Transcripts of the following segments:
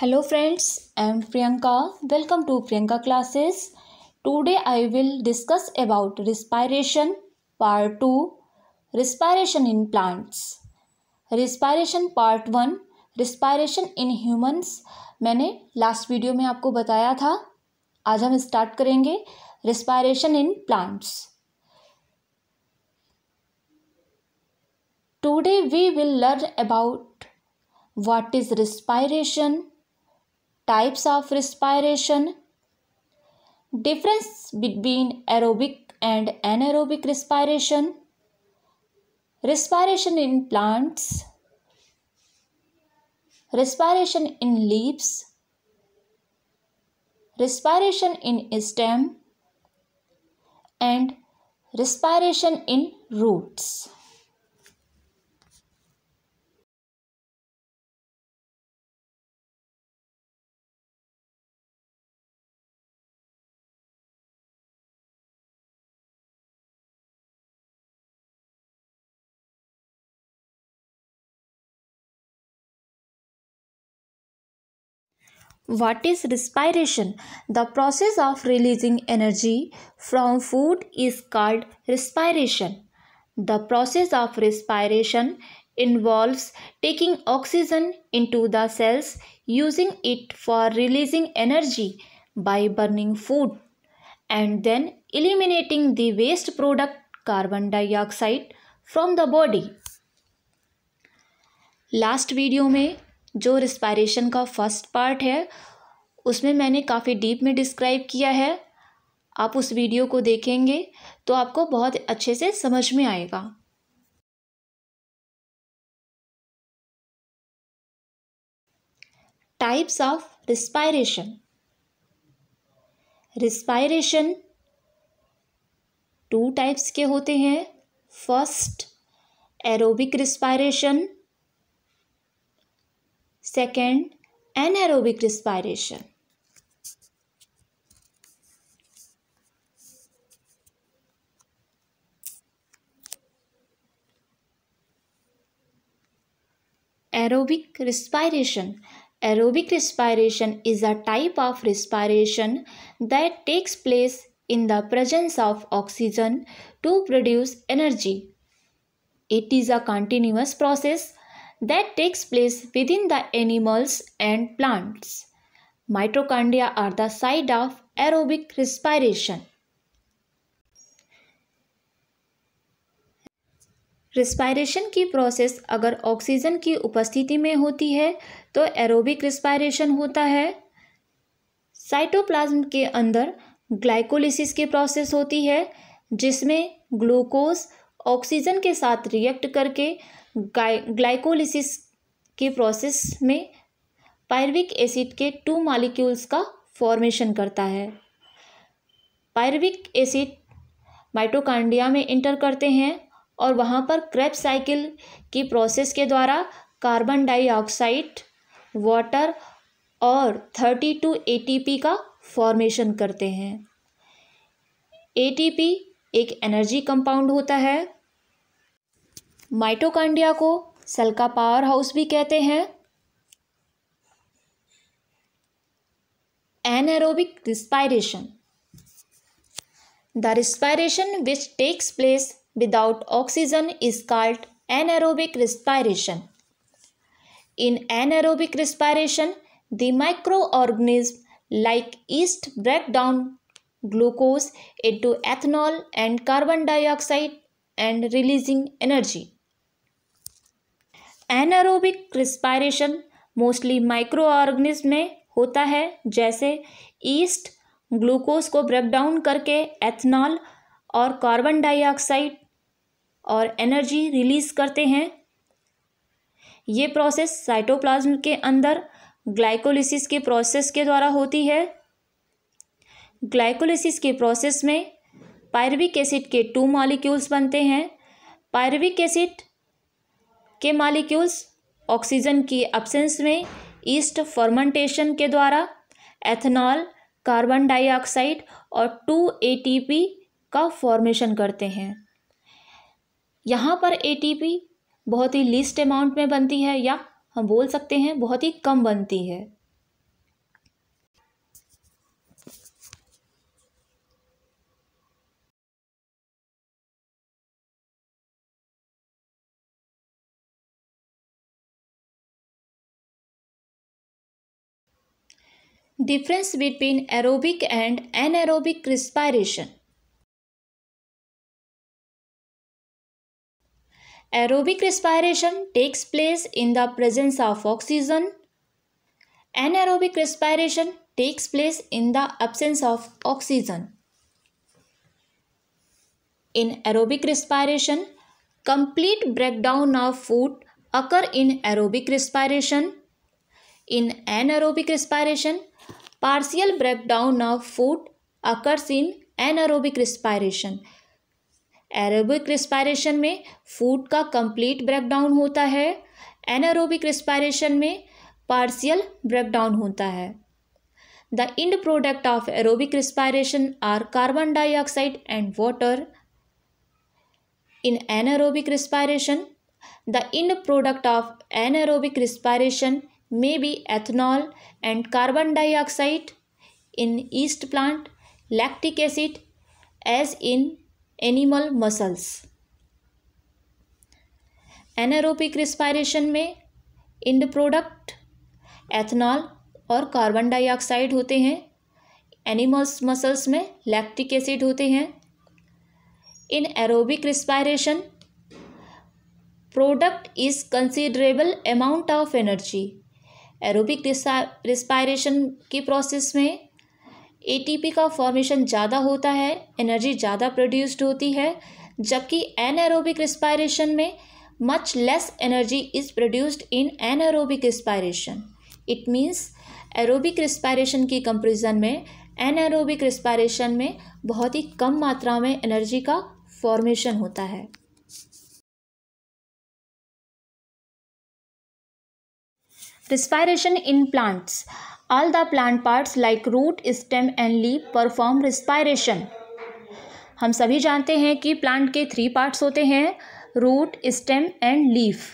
Hello friends I am Priyanka welcome to Priyanka classes today I will discuss about respiration part two respiration in plants respiration part one respiration in humans मैंने last video में आपको बताया था आज हम start करेंगे respiration in plants today we will learn about what is respiration types of respiration, difference between aerobic and anaerobic respiration, respiration in plants, respiration in leaves, respiration in stem, and respiration in roots. What is respiration? The process of releasing energy from food is called respiration. The process of respiration involves taking oxygen into the cells using it for releasing energy by burning food and then eliminating the waste product carbon dioxide from the body. Last video में जो respiration का first part है उसमें मैंने काफ़ी deep में describe किया है आप उस वीडियो को देखेंगे तो आपको बहुत अच्छे से समझ में आएगा types of respiration respiration two types के होते हैं first aerobic respiration Second, anaerobic respiration. Aerobic respiration. Aerobic respiration is a type of respiration that takes place in the presence of oxygen to produce energy. It is a continuous process that takes place within the animals and plants. Mitochondria are the site of aerobic respiration. Respiration की process अगर oxygen की उपस्थिति में होती है तो aerobic respiration होता है साइटोप्लाज्म के अंदर ग्लाइकोलिसिस की प्रोसेस होती है जिसमें ग्लूकोज ऑक्सीजन के साथ रिएक्ट करके ग्लाइकोलिसिस के प्रोसेस में पायरविक एसिड के टू मालिक्यूल्स का फॉर्मेशन करता है पायरविक एसिड माइटोकांडिया में इंटर करते हैं और वहाँ पर क्रैप साइकिल की प्रोसेस के द्वारा कार्बन डाइऑक्साइड वाटर और थर्टी टू ए का फॉर्मेशन करते हैं पी एक एनर्जी कंपाउंड होता है माइटोकांडिया को सेल का पावर हाउस भी कहते हैं anaerobic respiration the respiration which takes place without oxygen is called anaerobic respiration in anaerobic respiration the microorganism like yeast break down glucose into ethanol and carbon dioxide and releasing energy anaerobic respiration mostly micro microorganism में होता है जैसे yeast glucose को break down करके ethanol और carbon dioxide और energy release करते हैं ये प्रोसेस साइटोप्लाज्म के अंदर ग्लाइकोलिसिस के प्रोसेस के द्वारा होती है ग्लाइकोलिसिस के प्रोसेस में पायरविक एसिड के टू मॉलिक्यूल्स बनते हैं पायरविक एसिड के मॉलिक्यूल्स ऑक्सीजन की अब्सेंस में ईस्ट फर्मेंटेशन के द्वारा एथेनॉल कार्बन डाइऑक्साइड और टू एटीपी का फॉर्मेशन करते हैं यहाँ पर एटीपी बहुत ही लीस्ट अमाउंट में बनती है या हम बोल सकते हैं बहुत ही कम बनती है Difference between aerobic and anaerobic respiration. Aerobic respiration takes place in the presence of oxygen. Anaerobic respiration takes place in the absence of oxygen. In aerobic respiration, complete breakdown of food occur in aerobic respiration. In anaerobic respiration, partial breakdown of food occurs in anaerobic respiration aerobic respiration में food का complete breakdown होता है anaerobic respiration में partial breakdown होता है the end product of aerobic respiration are carbon dioxide and water in anaerobic respiration the end product of anaerobic respiration may be ethanol and carbon dioxide in yeast plant, lactic acid as in animal muscles. Anaerobic respiration में end product ethanol और carbon dioxide होते हैं animals muscles में lactic acid होते हैं in aerobic respiration product is considerable amount of energy aerobic respiration के process में ATP का फॉर्मेशन ज़्यादा होता है एनर्जी ज़्यादा प्रोड्यूस्ड होती है जबकि एरोबिक रिस्पायरेशन में much less energy is produced in aerobic respiration it means aerobic respiration की कंपेरिजन में एरोबिक रिस्पायरेशन में बहुत ही कम मात्रा में एनर्जी का फॉर्मेशन होता है Respiration in plants. All the plant parts like root, stem and leaf perform respiration. हम सभी जानते हैं कि प्लांट के थ्री पार्ट्स होते हैं रूट स्टेम एंड लीफ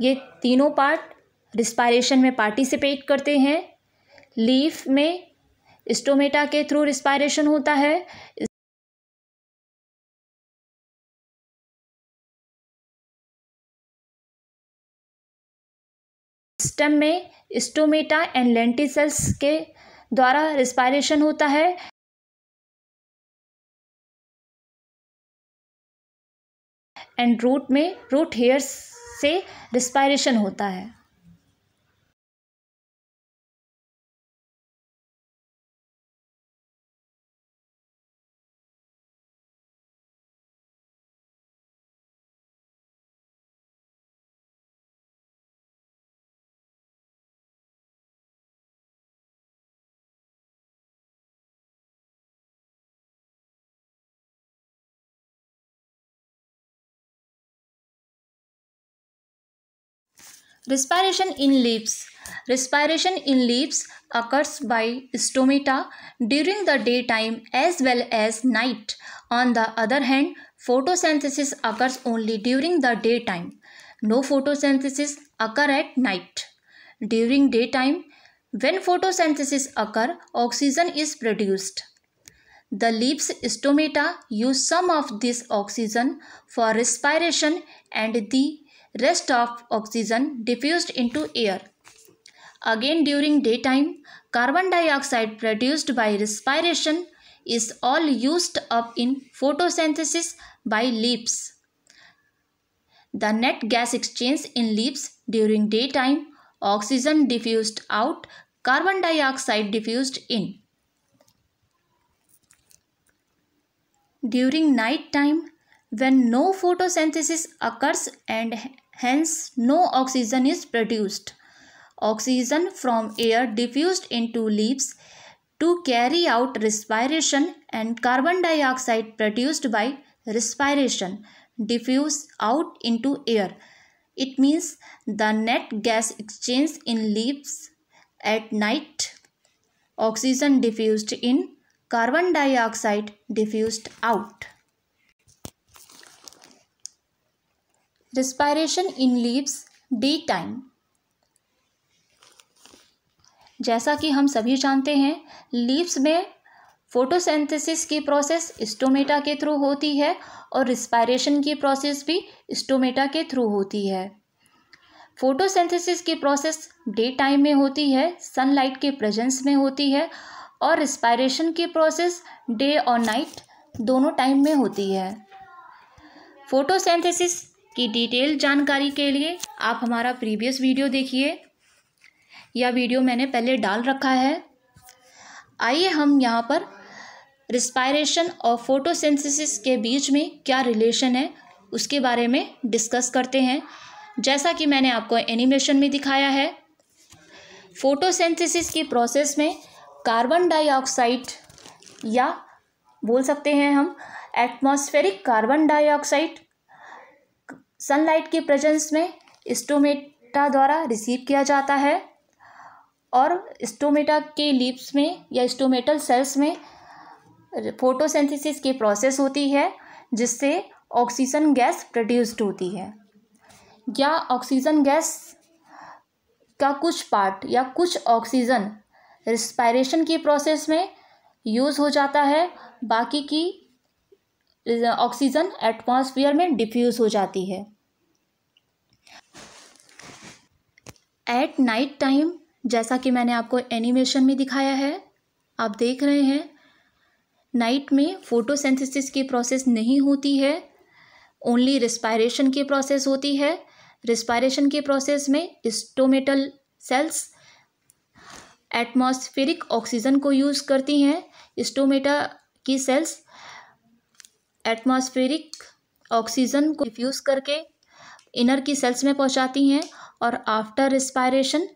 ये तीनों पार्ट रिस्पायरेशन में पार्टिसिपेट करते हैं लीफ में स्टोमेटा के थ्रू रिस्पायरेशन होता है सिस्टम में स्टोमेटा एंड लेंटी सेल्स के द्वारा रिस्पायरेशन होता है एंड रूट में रूट हेयर्स से रिस्पायरेशन होता है Respiration in leaves. Respiration in leaves occurs by stomata during the daytime as well as night. On the other hand, photosynthesis occurs only during the daytime. No photosynthesis occur at night. During daytime, when photosynthesis occur, oxygen is produced. The leaves stomata use some of this oxygen for respiration and the rest of oxygen diffused into air. Again during daytime, carbon dioxide produced by respiration is all used up in photosynthesis by leaves. The net gas exchange in leaves during daytime, oxygen diffused out, carbon dioxide diffused in. During night time, when no photosynthesis occurs and Hence, no oxygen is produced. Oxygen from air diffused into leaves to carry out respiration and carbon dioxide produced by respiration diffuse out into air. It means the net gas exchange in leaves at night, oxygen diffused in, carbon dioxide diffused out. Respiration in leaves day time जैसा कि हम सभी जानते हैं leaves में photosynthesis की process stomata के through होती है और रिस्पायरेशन की प्रोसेस भी स्टोमेटा के थ्रू होती है फोटोसेंथेसिस की प्रोसेस डे टाइम में होती है सनलाइट के प्रेजेंस में होती है और रिस्पायरेशन की प्रोसेस डे और नाइट दोनों टाइम में होती है फोटोसेंथेसिस की डिटेल जानकारी के लिए आप हमारा प्रीवियस वीडियो देखिए यह वीडियो मैंने पहले डाल रखा है आइए हम यहाँ पर रिस्पायरेशन और फोटोसिंथेसिस के बीच में क्या रिलेशन है उसके बारे में डिस्कस करते हैं जैसा कि मैंने आपको एनिमेशन में दिखाया है फोटोसिंथेसिस की प्रोसेस में कार्बन डाइऑक्साइड या बोल सकते हैं हम एटमॉस्फेरिक कार्बन डाइऑक्साइड सनलाइट के प्रेजेंस में स्टोमेटा द्वारा रिसीव किया जाता है और स्टोमेटा के लीप्स में या स्टोमेटल सेल्स में फोटोसेंथिसिस की प्रोसेस होती है जिससे ऑक्सीजन गैस प्रोड्यूस्ड होती है या ऑक्सीजन गैस का कुछ पार्ट या कुछ ऑक्सीजन रिस्पायरेशन की प्रोसेस में यूज़ हो जाता है बाकी की ऑक्सीजन एटमॉस्फेयर में डिफ्यूज़ हो जाती है एट नाइट टाइम जैसा कि मैंने आपको एनिमेशन में दिखाया है आप देख रहे हैं नाइट में फोटोसेंथिसिस की प्रोसेस नहीं होती है ओनली रिस्पायरेशन की प्रोसेस होती है रिस्पायरेशन की प्रोसेस में स्टोमेटल सेल्स एटमॉस्फेरिक ऑक्सीजन को यूज़ करती हैं स्टोमेटा की सेल्स एटमॉस्फेरिक ऑक्सीजन को डिफ्यूज़ करके इनर की सेल्स में पहुंचाती हैं और after respiration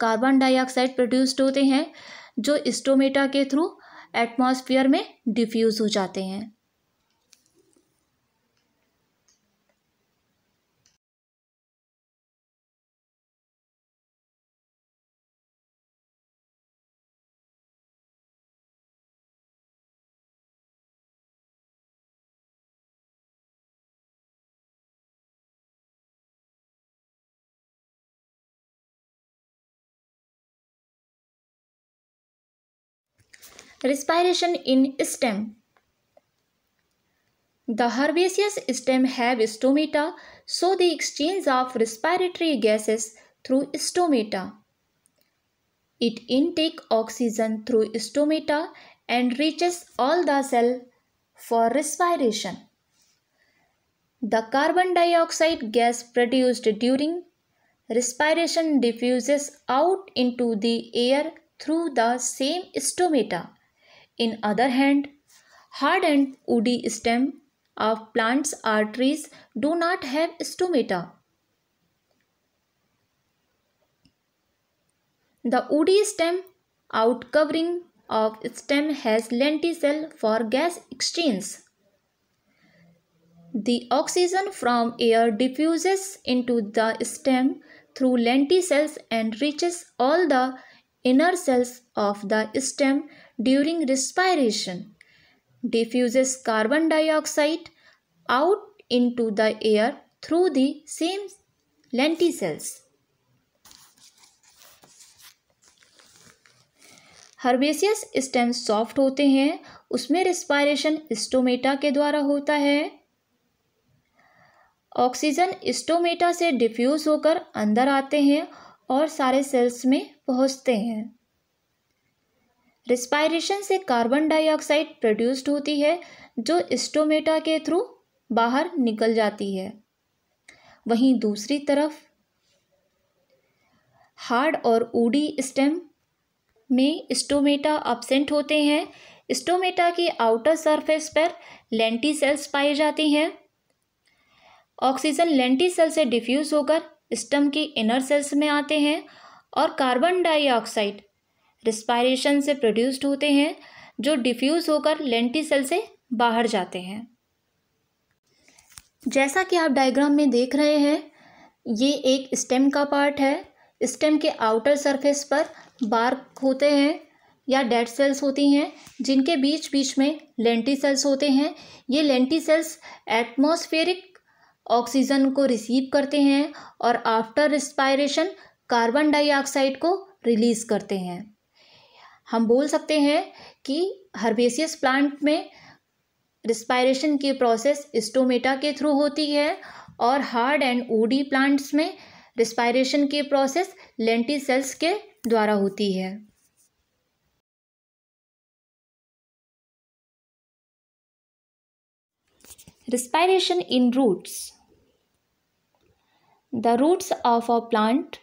carbon dioxide produced होते हैं जो स्टोमेटा के थ्रू एटमॉस्फेयर में डिफ्यूज़ हो जाते हैं Respiration in stem. The herbaceous stem have stomata, so the exchange of respiratory gases through stomata. It intake oxygen through stomata and reaches all the cell for respiration. The carbon dioxide gas produced during respiration diffuses out into the air through the same stomata. In other hand, hard and woody stem of plants or trees do not have stomata. The woody stem outcovering of stem has lenticel for gas exchange. The oxygen from air diffuses into the stem through lenticels and reaches all the inner cells of the stem during respiration, diffuses carbon dioxide out into the air through the same lenticels. herbaceous stem soft hote hain usme respiration stomata ke dwara hota hai oxygen stomata से diffuse होकर अंदर आते हैं और सारे sales में पहुंचते हैं रिस्पायरेशन से कार्बन डाइऑक्साइड प्रोड्यूस्ड होती है जो स्टोमेटा के थ्रू बाहर निकल जाती है वहीं दूसरी तरफ हार्ड और ऊडी स्टेम में स्टोमेटा एबसेंट होते हैं स्टोमेटा की आउटर सरफेस पर लेंटी सेल्स पाई जाती हैं ऑक्सीजन लेंटी सेल से डिफ्यूज़ होकर स्टम की इनर सेल्स में आते हैं और कार्बन डाइऑक्साइड रिस्पायरेशन से प्रोड्यूस्ड होते हैं जो डिफ्यूज़ होकर लेंटी सेल से बाहर जाते हैं जैसा कि आप डायग्राम में देख रहे हैं ये एक स्टेम का पार्ट है स्टेम के आउटर सरफेस पर बार्क होते हैं या डेड सेल्स होती हैं जिनके बीच बीच में लेंटी सेल्स होते हैं ये लेंटी सेल्स एटमॉस्फेरिक ऑक्सीजन को रिसीव करते हैं और आफ्टर रिस्पायरेशन कार्बन डाइऑक्साइड को रिलीज़ करते हैं हम बोल सकते हैं कि हर्बेसियस प्लांट में रिस्पायरेशन की प्रोसेस स्टोमेटा के थ्रू होती है और हार्ड एंड ओडी प्लांट्स में रिस्पायरेशन की प्रोसेस लेंटी सेल्स के द्वारा होती है respiration in roots the roots of a plant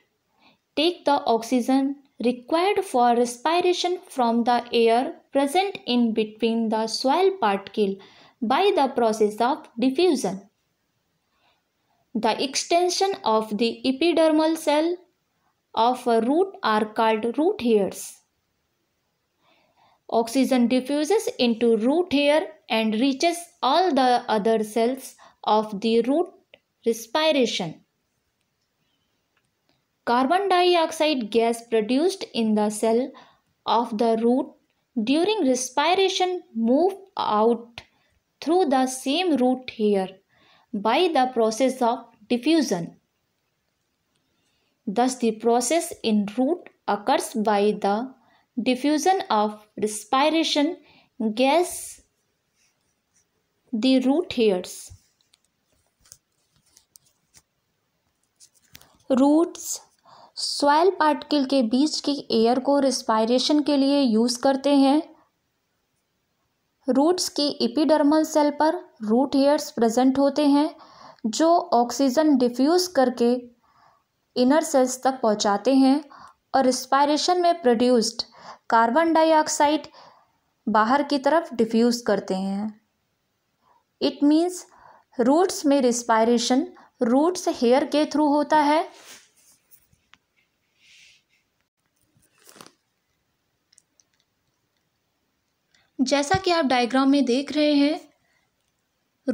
take the oxygen required for respiration from the air present in between the soil particle by the process of diffusion. The extension of the epidermal cell of a root are called root hairs. Oxygen diffuses into root hair and reaches all the other cells of the root respiration. Carbon dioxide gas produced in the cell of the root during respiration move out through the same root here by the process of diffusion. Thus, the process in root occurs by the diffusion of respiration gas the root hairs. Roots soil particle के बीच की air को respiration के लिए use करते हैं roots की epidermal cell पर रूट हेयर्स प्रेजेंट होते हैं जो ऑक्सीजन डिफ्यूज़ करके इनर सेल्स तक पहुंचाते हैं और रिस्पायरेशन में प्रोड्यूस्ड कार्बन डाइऑक्साइड बाहर की तरफ डिफ्यूज़ करते हैं इट मीन्स रूट्स में रिस्पायरेशन रूट्स हेयर के थ्रू होता है जैसा कि आप डायग्राम में देख रहे हैं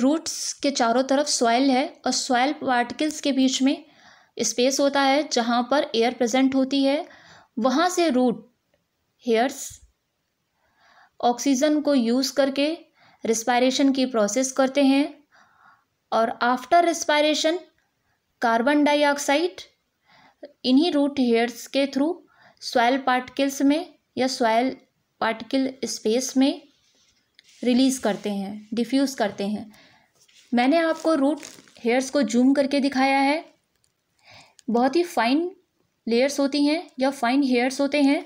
रूट्स के चारों तरफ सॉइल है और सॉइल पार्टिकल्स के बीच में स्पेस होता है जहाँ पर एयर प्रेजेंट होती है वहाँ से रूट हेयर्स ऑक्सीजन को यूज़ करके रिस्पायरेशन की प्रोसेस करते हैं और आफ्टर रिस्पायरेशन कार्बन डाइऑक्साइड इन्हीं रूट हेयर्स के थ्रू सॉयल पार्टिकल्स में या सॉइल पार्टिकल स्पेस में रिलीज़ करते हैं डिफ्यूज़ करते हैं मैंने आपको रूट हेयर्स को जूम करके दिखाया है बहुत ही फाइन लेयर्स होती हैं या फाइन हेयर्स होते हैं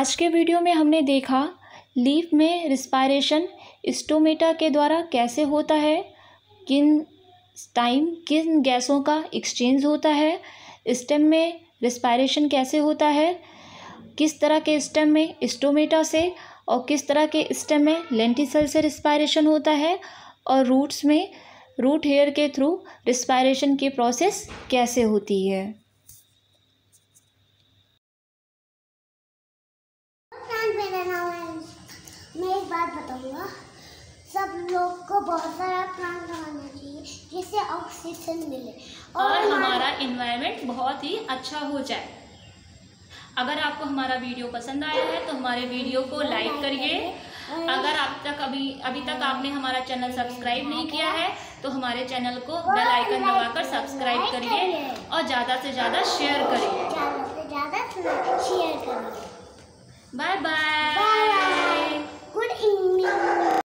आज के वीडियो में हमने देखा लीफ में रिस्पायरेशन स्टोमेटा के द्वारा कैसे होता है किन टाइम किन गैसों का एक्सचेंज होता है स्टेम में रिस्पायरेशन कैसे होता है किस तरह के स्टेम में स्टोमेटा से और किस तरह के स्टेम में लेंटिसल से रिस्पायरेशन होता है और रूट्स में रूट हेयर के थ्रू रिस्पायरेशन की प्रोसेस कैसे होती है मैं एक बात बताऊंगा सब लोग को बहुत सारा प्लांट लगाना चाहिए जिससे ऑक्सीजन मिले और, और हमारा इन्वायरमेंट बहुत ही अच्छा हो जाए अगर आपको हमारा वीडियो पसंद आया है तो हमारे वीडियो को लाइक करिए अगर आप तक अभी अभी तक आपने हमारा चैनल सब्सक्राइब नहीं किया है तो हमारे चैनल को बेल आइकन दबाकर सब्सक्राइब करिए और ज़्यादा से ज़्यादा शेयर करिए ज़्यादा से ज़्यादा शेयर करिए बाय बाय गुड इवनिंग